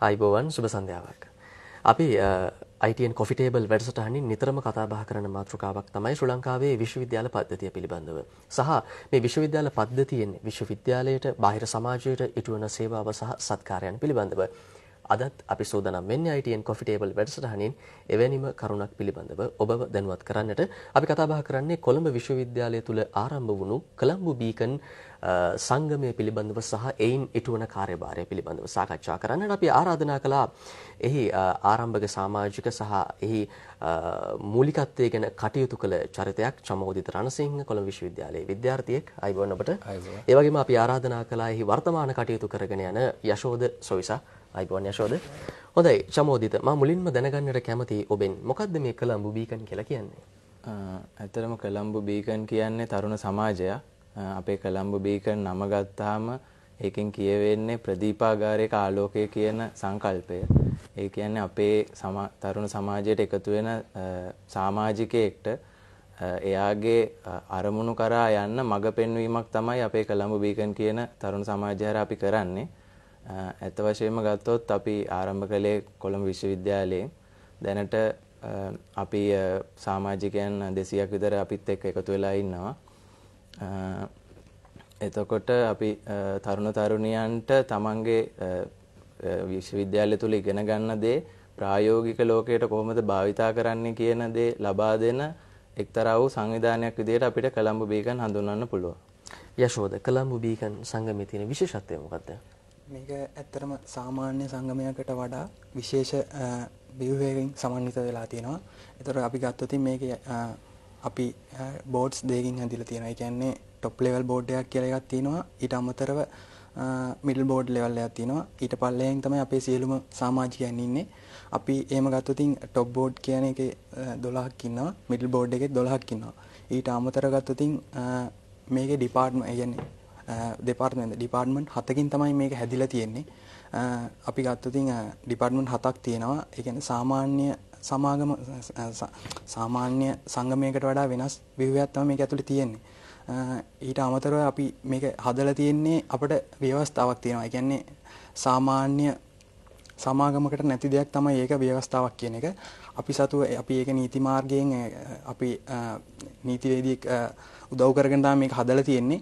අයිබෝවන් සුබ සන්ධ්‍යාවක්. අපි ITN Coffee Table වැඩසටහනින් නිතරම කතා බහ කරන මාතෘකාවක් තමයි ශ්‍රී ලංකාවේ විශ්වවිද්‍යාල පද්ධතිය පිළිබඳව. සහ මේ විශ්වවිද්‍යාල පද්ධතියෙන් විශ්වවිද්‍යාලයට බාහිර සමාජයට ඉටුවන සේවාව සහ සත්කාරයන් පිළිබඳව අදත් අපි සූදානම් වෙන්නේ ITN Coffee Table වැඩසටහනින් එවැනිම කරුණක් පිළිබඳව ඔබව දැනුවත් කරන්නට අපි කතා බහ කරන්නේ කොළඹ විශ්වවිද්‍යාලය තුල ආරම්භ වුණු කොළඹ බීකන් සංගමය පිළිබඳව සහ එයින් ඉටුවන කාර්යභාරය පිළිබඳව සාකච්ඡා කරන්නට අපි ආරාධනා කළා එහි ආරම්භක සමාජික සහ එහි මූලිකත්වය ගැන කටයුතු කළ චරිතයක් චමෝදිත රණසිංහ කොළඹ විශ්වවිද්‍යාලයේ විද්‍යාර්ථියෙක් අයිබෝන් ඔබට ඒ වගේම අපි ආරාධනා කළා එහි වර්තමාන කටයුතු කරගෙන යන යශෝද සොවිසා අයිබෝන් යශෝද හොඳයි චමෝදිත මා මුලින්ම දැනගන්නට කැමති ඔබෙන් මොකක්ද මේ කළම්බු බීකන් කියලා කියන්නේ ඇත්තරම කළම්බු බීකන් කියන්නේ තරුණ සමාජයක් අපේ කළම්බු බීකන් නම ගත්තාම ඒකෙන් කියවෙන්නේ ප්‍රදීපාගාරයක ආලෝකය කියන සංකල්පය ඒ කියන්නේ අපේ තරුණ සමාජයට එකතු වෙන සමාජිකයෙක්ට එයාගේ අරමුණු කරා යන්න මඟ පෙන්වීමක් තමයි අපේ කළම්බු බීකන් කියන තරුණ සමාජය අපි කරන්නේ ඇත්ත වශයෙන්ම ගත්තොත් අපි ආරම්භ කළේ කොළඹ විශ්වවිද්‍යාලයේ දැනට අපි සාමාජිකයන් 200ක් විතර අපිත් එක්ක එකතු වෙලා ඉන්නවා. එතකොට අපි තරුණ තරුණියන්ට තමන්ගේ විශ්වවිද්‍යාලය තුළ ඉගෙන ගන්න දේ ප්‍රායෝගික ලෝකයට කොහොමද භාවිතා කරන්නේ කියන දේ ලබා දෙන එක්තරා වූ සංවිධානයක් විදිහට අපිට කොළඹ බීකන් හඳුන්වන්න පුළුවන්. යශෝද කොළඹ බීකන් සංගමයේ තියෙන විශේෂත්වය මොකක්ද? මේක ඇත්තරම සාමාන්‍ය සංගමයකට වඩා විශේෂ බිව්හකින් සමන්විත වෙලා තියෙනවා එතොර අපි ගත්තති මේක අපි බෝඩ්ස් දෙකින් හැදිල තියෙන එකන්නේ ටොප් ලෙවල් බෝඩ්ඩයක් කියලගත් තියෙනවා ඉට අමතරව මිල් බෝඩ් ලෙවල් එකක් තියෙනවා ඊට පල්ලයෙන් තමයි අපේ සියලුම සාමාජිකයන් ඉන්නේ අපි ඒම ගත්තතින් ටොප් බෝඩ් කියන එක දොලාහක්කින්නවා මිඩල් බෝඩ් එක දොලාහක්කින්නවා ඊට අමතර ගත්තතින් මේක ඩිපාර්ට්ම ඒගන්නේ දෙපාර්තමේන්ත ඩිපාර්ට්මන්ට් හතකින් තමයි මේක හැදිලා තියෙන්නේ. අපි ගත්තොතින් ඩිපාර්ට්මන්ට් හතක් තියෙනවා. ඒ කියන්නේ සාමාන්‍ය සමාගම සාමාන්‍ය සංගමයකට වඩා වෙනස් ව්‍යුහයක් තමයි මේක ඇතුලේ තියෙන්නේ. ඊට අමතරව අපි මේක හදලා තියෙන්නේ අපිට ව්‍යවස්ථාවක් තියෙනවා. ඒ කියන්නේ සාමාන්‍ය සමාගමකට නැති දෙයක් තමයි ඒක ව්‍යවස්ථාවක් කියන එක. අපි සතුව අපි ඒක නීති මාර්ගයෙන් අපි නීතිවේදී උදව් කරගෙන තමයි මේක හදලා තියෙන්නේ.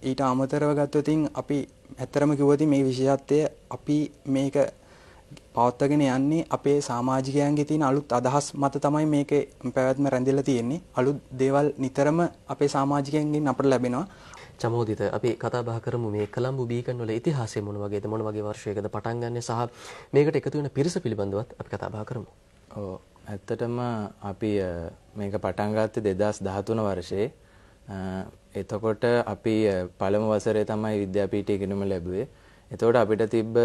ඊට අමතරව ගත්තතින් අපි ඇත්තරම කිවති මේ විශෂත්වය අපි මේක පවත්තගෙන යන්නේ අපේ සාමාජිකයන්ගේ තියෙන අලුත් අදහස් මත තමයි මේක පැවැත්ම රැඳිලා තියෙන්නේ අලුත් දේවල් නිතරම අපේ සාමාජිකයන්ගෙන් අපට ලැබෙනවා චමෝදිත අපි කතා බහ කරමු මේ කොළඹ බීකන් වල ඉතිහාසය මොන වගේද මොන වගේ වර්ෂයකද පටන් ගන්නෙ සහ මේකට එකතු වෙන පිරිස පිළිබඳවත් අපි කතා බහ කරමු. ඔව් ඇත්තටම අපි මේක පටන් ගත්තේ 2013 වර්ෂයේ එතකොට අපි පළමු වසරේ තමයි විද්‍යාපීඨය ඉගෙනුම ලැබුවේ. එතකොට අපිට තිබ්බ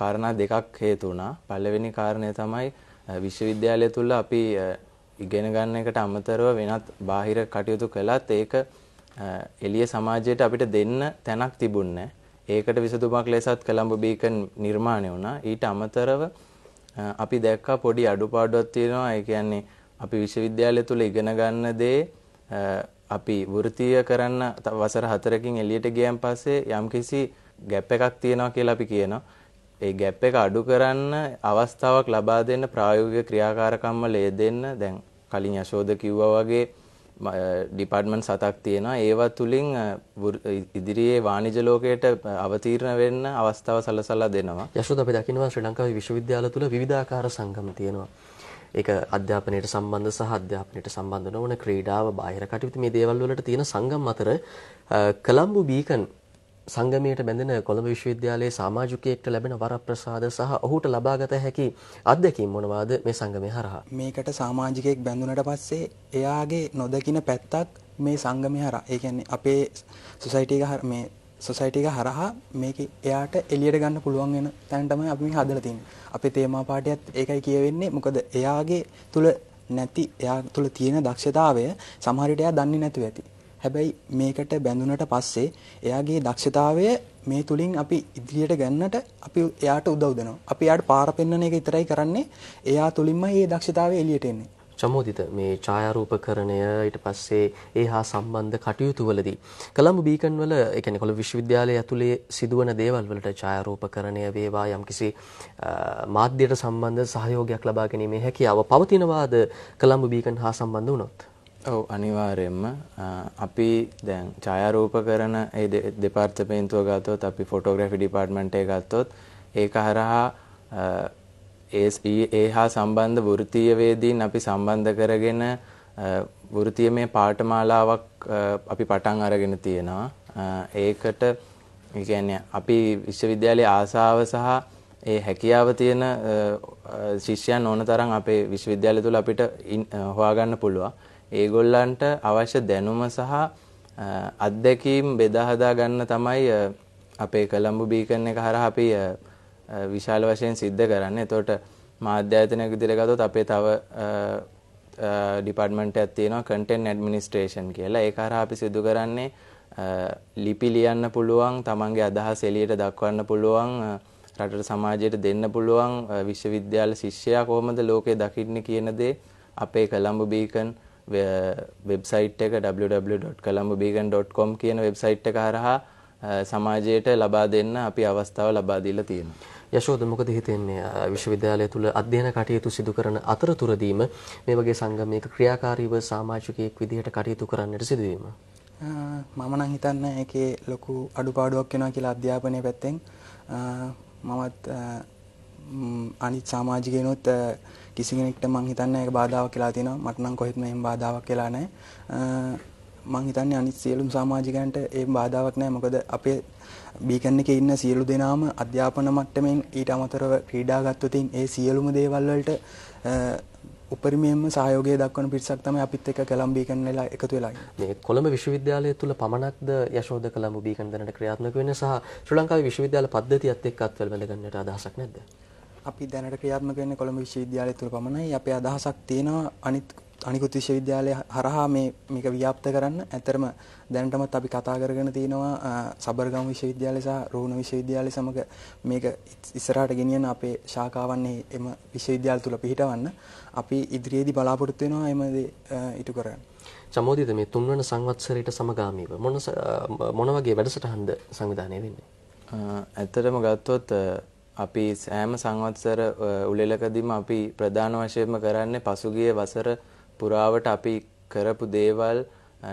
කාරණා දෙකක් හේතු වුණා. පළවෙනි කාරණය තමයි විශ්වවිද්‍යාලය තුල අපි ඉගෙන ගන්න එකට අමතරව වෙනත් බාහිර කටයුතු කළත් ඒක එළිය සමාජයට අපිට දෙන්න තැනක් තිබුණේ ඒකට විසඳුමක් ලෙසත් කොළඹ බීකන් නිර්මාණය වුණා. ඊට අමතරව අපි දැක්කා පොඩි අඩුපාඩුවක් තියෙනවා. ඒ කියන්නේ අපි විශ්වවිද්‍යාලය තුල ඉගෙන ගන්න දේ අපි වෘත්තීය කරන්න වසර 4කින් එළියට ගියන් පස්සේ යම්කිසි ગેප් එකක් තියෙනවා කියලා අපි කියනවා. ඒ ગેප් එක අඩු කරන්න අවස්ථාවක් ලබා දෙන්න ප්‍රායෝගික ක්‍රියාකාරකම් වල දෙන්න දැන් කලින් යශෝද කිව්වා වගේ ඩිපාර්ට්මන්ට් සතක් තියෙනවා. ඒවා තුලින් ඉදිරියේ වාණිජ ලෝකයට අවතීර්ණ වෙන්න අවස්ථාව සලසලා දෙනවා. යශෝද අපි දකිනවා ශ්‍රී ලංකාවේ විශ්වවිද්‍යාල තුල විවිධාකාර සංගම් තියෙනවා. ඒක අධ්‍යාපනයට සම්බන්ධ සහ අධ්‍යාපනයට සම්බන්ධ නොවන ක්‍රීඩාව බාහිර කටයුතු මේ දේවල් වලට තියෙන සංගම් අතර කොළඹ බීකන් සංගමයට බැඳෙන කොළඹ විශ්වවිද්‍යාලයේ සමාජිකයෙක්ට ලැබෙන වරප්‍රසාද සහ ඔහුට ලබාගත හැකි අත්දැකීම් මොනවාද මේ සංගමය හරහා මේකට සමාජිකයෙක් බැඳුනට පස්සේ එයාගේ නොදකින පැත්තක් මේ සංගමය හරහා ඒ කියන්නේ අපේ සොසයිටි එක මේ සොසයිටක හරහා මේක එයාට එලියට ගන්න පුළුවන් වෙන තැන්ටම අපි හදලා තියෙන්නේ. අපේ තේමා පාඩියත් ඒකයි කියවෙන්නේ. මොකද එයාගේ තුල නැති එයා තුල තියෙන දක්ෂතාවය සමහර විට එයා දන්නේ නැතුව ඇති. හැබැයි මේකට බැඳුනට පස්සේ එයාගේ දක්ෂතාවය මේ තුලින් අපි ඉදිරියට ගන්නට අපි එයාට උදව් දෙනවා. අපි එයාට පාර පෙන්වන එක විතරයි කරන්නේ. එයා තුලින්ම මේ දක්ෂතාවය එළියට එන්නේ. සමෝදිත මේ ඡායාරූපකරණය ඊට පස්සේ ඒ හා සම්බන්ධ කටයුතු වලදී කොළඹ බීකන් වල ඒ කියන්නේ කොළඹ විශ්වවිද්‍යාලය ඇතුලේ සිදුවන දේවල් වලට ඡායාරූපකරණය වේවා යම්කිසි මාධ්‍යයට සම්බන්ධ සහයෝගයක් ලබා ගැනීමේ හැකියාව පවතිනවාද කොළඹ බීකන් හා සම්බන්ධ වුණොත් ඔව් අනිවාර්යයෙන්ම අපි දැන් ඡායාරූපකරණ ඒ දෙපාර්තමේන්තුව ගත්තොත් අපි ෆොටෝග්‍රැෆි ඩිපාර්ට්මන්ට් එක ගත්තොත් ඒක හරහා ඒ ඒ හා සම්බන්ධ වෘත්තීය වේදීන් අපි සම්බන්ධ කරගෙන වෘත්තීයමය පාඨමාලාවක් අපි පටන් අරගෙන තියෙනවා. ඒකට කියන්නේ අපි විශ්වවිද්‍යාලයේ ආසාව සහ ඒ හැකියාව තියෙන ශිෂ්‍යයන් ඕන තරම් අපේ විශ්වවිද්‍යාලය තුළ අපිට හොයාගන්න පුළුවන්. ඒගොල්ලන්ට අවශ්‍ය දැනුම සහ අත්දැකීම් බෙදා හදා ගන්න තමයි අපේ කොළඹ බීකන් එක හරහා අපි විශාල වශයෙන් සිද්ධ කරන්න. එතකොට මාධ්‍ය ආයතනයක් විදිහට ගත්තොත් අපේ තව ඩිපාර්ට්මන්ට් එකක් තියෙනවා content administration කියලා. ඒක හරහා අපි සිදු කරන්නේ ලිපි ලියන්න පුළුවන්, තමන්ගේ අදහස් එළියට දක්වන්න පුළුවන්, රටට සමාජයට දෙන්න පුළුවන්, විශ්වවිද්‍යාල ශිෂ්‍යයා කොහොමද ලෝකය දකින්නේ කියන දේ අපේ කොළඹ බීකන් වෙබ්සයිට් එක www.columbobeacon.com කියන වෙබ්සයිට් එක හරහා සමාජයට ලබා දෙන්න අපි අවස්ථාව ලබා දීලා තියෙනවා. යශෝද මොකද හිතෙන්නේ විශ්වවිද්‍යාලය තුල අධ්‍යයන කටයුතු සිදු කරන අතරතුරදීම මේ වගේ සංගමයක ක්‍රියාකාරීව සමාජිකයෙක් විදිහට කටයුතු කරන්නට සිදුවීම මම නම් හිතන්නේ ඒකේ ලොකු අඩුපාඩුවක් වෙනවා කියලා අධ්‍යාපනයේ පැත්තෙන් මමත් අනිත් සමාජිකයනොත් කිසි කෙනෙක්ට මං හිතන්නේ ඒක බාධාවක් කියලා තියෙනවා මට නම් කොහෙත්ම එහෙම බාධාවක් කියලා නැහැ මං හිතන්නේ අනිත් සියලුම සමාජිකයන්ට ඒ බාධාවක් නැහැ මොකද අපේ බීකන් එකේ ඉන්න සියලු දෙනාම අධ්‍යාපන මට්ටමින් ඊට අමතරව ක්‍රීඩා ගත්තොතින් ඒ සියලුම දේවල් වලට උපරිමයෙන්ම සහයෝගය දක්වන පිරිසක් තමයි අපිත් එක්ක කොළඹ බීකන් වෙලා එකතු වෙලා ඉන්නේ. මේ කොළඹ විශ්වවිද්‍යාලය තුල පමණක්ද යශෝද කොළඹ බීකන් දැනට ක්‍රියාත්මක වෙන්නේ සහ ශ්‍රී ලංකාවේ විශ්වවිද්‍යාල පද්ධතියත් එක්කත් වැළඳ ගන්නට අදහසක් නැද්ද? අපි දැනට ක්‍රියාත්මක වෙන්නේ කොළඹ විශ්වවිද්‍යාලය තුල පමණයි. අපේ අදහසක් තියෙනවා අනිත් අනිකුත් විශ්වවිද්‍යාලය හරහා මේ මේක ව්‍යාප්ත කරන්න ඇතරම දැනටමත් අපි කතා කරගෙන තියෙනවා සබර්ගම් විශ්වවිද්‍යාලය සහ රෝහණ විශ්වවිද්‍යාලය සමග මේක ඉස්සරහට ගෙනියන අපේ ශාඛාවන් එම විශ්වවිද්‍යාල තුල පිහිටවන්න අපි ඉදිරියේදී බලාපොරොත්තු වෙනවා එම දේ ඉටු කරගන්න. සමෝදිත මේ තුන්වන සංවත්සරයට සමගාමීව මොන මොන වගේ වැඩසටහන්ද සංවිධානය වෙන්නේ? ඇත්තටම ගත්තොත් අපි සෑම සංවත්සර උලෙලකදීම අපි ප්‍රධාන වශයෙන්ම කරන්නේ පසුගිය වසර පුරාවට අපි කරපු දේවල්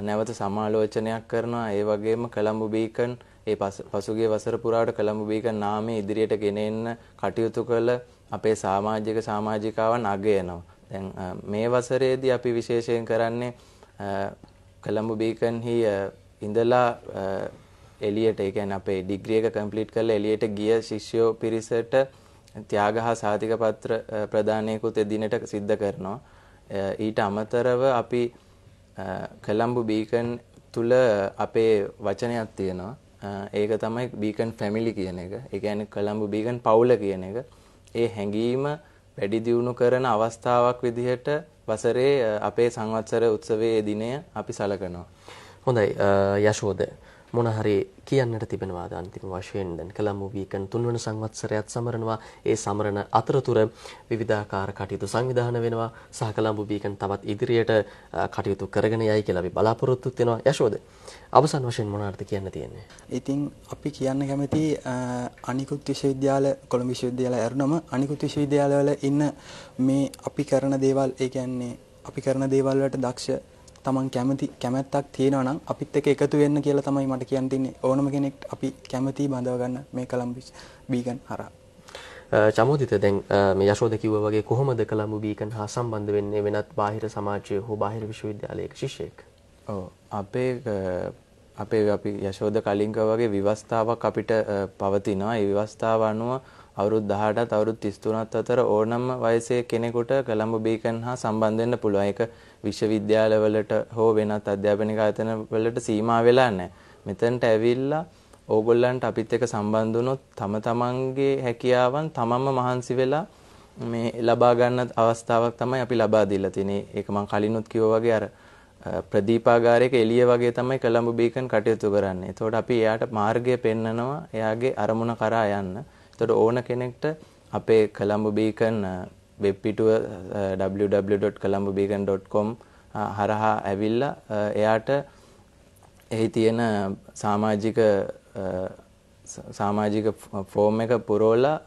නැවත සමාලෝචනයක් කරනවා ඒ වගේම කොළඹ බීකන් ඒ පසුගිය වසර පුරාට කොළඹ බීකන් නාමයේ ඉදිරියට ගෙනෙන්න කටයුතු කළ අපේ සමාජික සමාජිකාවන් අගයනවා. දැන් මේ වසරේදී අපි විශේෂයෙන් කරන්නේ කොළඹ බීකන්හි ඉඳලා එලියට ඒ කියන්නේ අපේ ඩිග්‍රී එක කම්ප්ලීට් කරලා එලියට ගිය ශිෂ්‍යෝ පිරිසට ත්‍යාග හා සාතික පත්‍ර ප්‍රදානයකුත් එදිනට සිද්ධ කරනවා. ඊට අමතරව අපි කළම්බු බීකන් තුල අපේ වචනයක් තියෙනවා. ඒක තමයි බීකන් ෆැමිලි කියන එක. ඒ කියන්නේ කොළඹ බීකන් පවුල කියන එක. ඒ හැඟීම වැඩි දියුණු කරන අවස්ථාවක් විදිහට වසරේ අපේ සංවත්සර උත්සවයේ දිනය අපි සලකනවා. හොඳයි යශෝද මොන හරි කියන්නට තිබෙනවාද අන්තිම වශයෙන් දැන් කොළඹ වීකන් තුන්වන සංවත්සරයත් සමරනවා ඒ සමරන අතරතුර විවිධාකාර කටයුතු සංවිධානය වෙනවා සහ කොළඹ වීකන් තවත් ඉදිරියට කටයුතු කරගෙන යයි කියලා අපි බලාපොරොත්තු වෙනවා යශෝද අවසන් වශයෙන් මොනවාද කියන්න තියෙන්නේ ඉතින් අපි කියන්න කැමති අනිකුත් විශ්වවිද්‍යාල කොළඹ විශ්වවිද්‍යාල ඇරුණම අනිකුත් විශ්වවිද්‍යාලවල ඉන්න මේ අපි කරන දේවල් ඒ කියන්නේ අපි කරන දේවල් වලට දක්ෂ තමන් කැමති කැමැත්තක් තියෙනවා නම් අපිත් එක්ක එකතු වෙන්න කියලා තමයි මට කියන්න තින්නේ ඕනම කෙනෙක් අපි කැමති බඳව ගන්න මේ කොලම්බස් බීගන් හරහා. චමෝදිත දැන් මේ යශෝද කිව්වා වගේ කොහොමද කොලම්බු බීගන් හා සම්බන්ධ වෙන්නේ වෙනත් බාහිර සමාජයේ හෝ බාහිර විශ්වවිද්‍යාලයක ශිෂ්‍යයෙක්? ඔව් අපේ අපේ අපි යශෝද කලින්ක වගේ විවස්ථාවක් අපිට පවතිනවා. ඒ විවස්ථාව අනුව අවුරුදු 18ත් අවුරුදු 33ත් අතර ඕනම වයසේ කෙනෙකුට කොළඹ බීකන් හා සම්බන්ධ වෙන්න පුළුවන්. ඒක විශ්වවිද්‍යාලවලට හෝ වෙනත් අධ්‍යාපනික ආයතනවලට සීමා වෙලා නැහැ. මෙතනට ඇවිල්ලා ඕගොල්ලන්ට අපිත් එක්ක සම්බන්ධ වුණොත් තම තමන්ගේ හැකියාවන් තමන්ම මහන්සි වෙලා මේ ලබා ගන්න අවස්ථාවක් තමයි අපි ලබා දීලා තියෙන්නේ. ඒක මම කලිනුත් කිව්වා වගේ අර ප්‍රදීපාගාරයක එළිය වගේ තමයි කොළඹ බීකන් කටයුතු කරන්නේ. එතකොට අපි එයාට මාර්ගය පෙන්නනවා එයාගේ අරමුණ කරා යන්න. එතකොට ඕන කෙනෙක්ට අපේ කොළඹ බීකන් වෙබ් පිටුව www.colombobeacon.com හරහා ඇවිල්ලා එයාට එහි තියෙන සමාජික සමාජික ෆෝම් එක පුරෝලා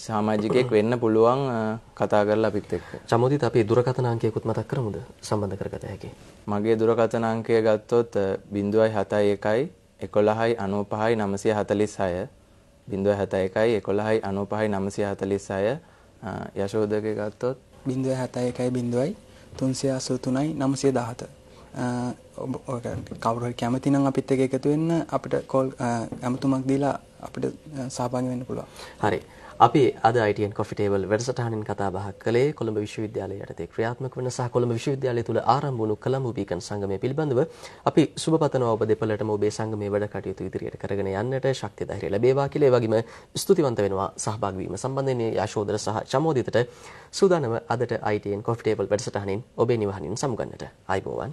සාමාජිකයෙක් වෙන්න පුළුවන් කතා කරලා අපිත් එක්ක. සමුදිත් අපි දුරකථන අංකයකුත් මතක් කරමුද සම්බන්ධ කරගත හැකි. මගේ දුරකථන අංකය ගත්තොත් 071 11 95 946 බිඳුව හැත එකයි එකොළහයි අනුපහයි නමසය හතලිස්සාය යශෝධක ගත්තොත් බිඳුව හැතයි එකයි බිඳුවයි තුන්සිය අසූ තුනයි නමසය දහත කවුරල් කැමති නම් අපිත් එක එකතු වෙන්න අපිට කෝල් ඇමතුමක් දීලා අපිට සහභාගි වෙන්න පුළුවන් හරි අපි අද ITN Coffee Table වැඩසටහනින් කතා බහ කළේ කොළඹ විශ්වවිද්‍යාලය යටතේ ක්‍රියාත්මක වන සහ කොළඹ විශ්වවිද්‍යාලය තුල ආරම්භ වුණු කොළඹ බීකන් සංගමය පිළිබඳව අපි සුබපතනවා ඔබ දෙපළටම ඔබේ සංගමයේ වැඩ කටයුතු ඉදිරියට කරගෙන යන්නට ශක්තිය ධෛර්යය ලැබේවා කියලා ඒ වගේම ස්තුතිවන්ත වෙනවා සහභාගී වීම සම්බන්ධයෙන් යශෝදර සහ චමෝදිතට සූදානම අදට ITN Coffee Table වැඩසටහනින් ඔබේ නිවහනින් සමුගන්නට ආයිබෝවන්